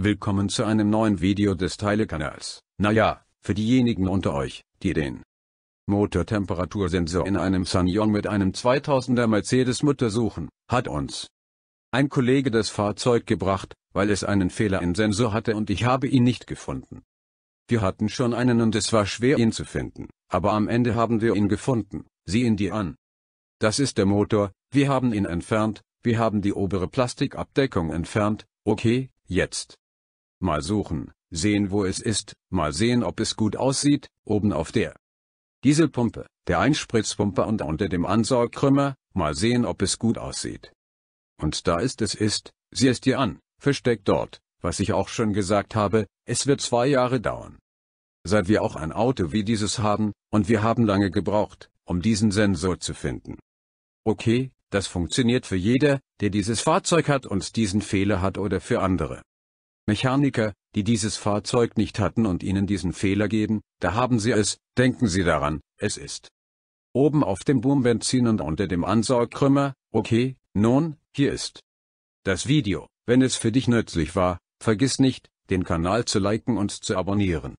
Willkommen zu einem neuen Video des Teilekanals. Naja, für diejenigen unter euch, die den Motortemperatursensor in einem Sanion mit einem 2000er Mercedes Mutter suchen, hat uns ein Kollege das Fahrzeug gebracht, weil es einen Fehler im Sensor hatte und ich habe ihn nicht gefunden. Wir hatten schon einen und es war schwer ihn zu finden, aber am Ende haben wir ihn gefunden, sieh ihn dir an. Das ist der Motor, wir haben ihn entfernt, wir haben die obere Plastikabdeckung entfernt, okay, jetzt mal suchen, sehen wo es ist, mal sehen ob es gut aussieht, oben auf der Dieselpumpe, der Einspritzpumpe und unter dem Ansaugkrümmer, mal sehen ob es gut aussieht. Und da ist es ist, sieh es dir an, versteckt dort, was ich auch schon gesagt habe, es wird zwei Jahre dauern. Seit wir auch ein Auto wie dieses haben, und wir haben lange gebraucht, um diesen Sensor zu finden. Okay, das funktioniert für jeder, der dieses Fahrzeug hat und diesen Fehler hat oder für andere. Mechaniker, die dieses Fahrzeug nicht hatten und ihnen diesen Fehler geben, da haben sie es, denken sie daran, es ist. Oben auf dem Boombenzin und unter dem Ansaugkrümmer, okay, nun, hier ist. Das Video, wenn es für dich nützlich war, vergiss nicht, den Kanal zu liken und zu abonnieren.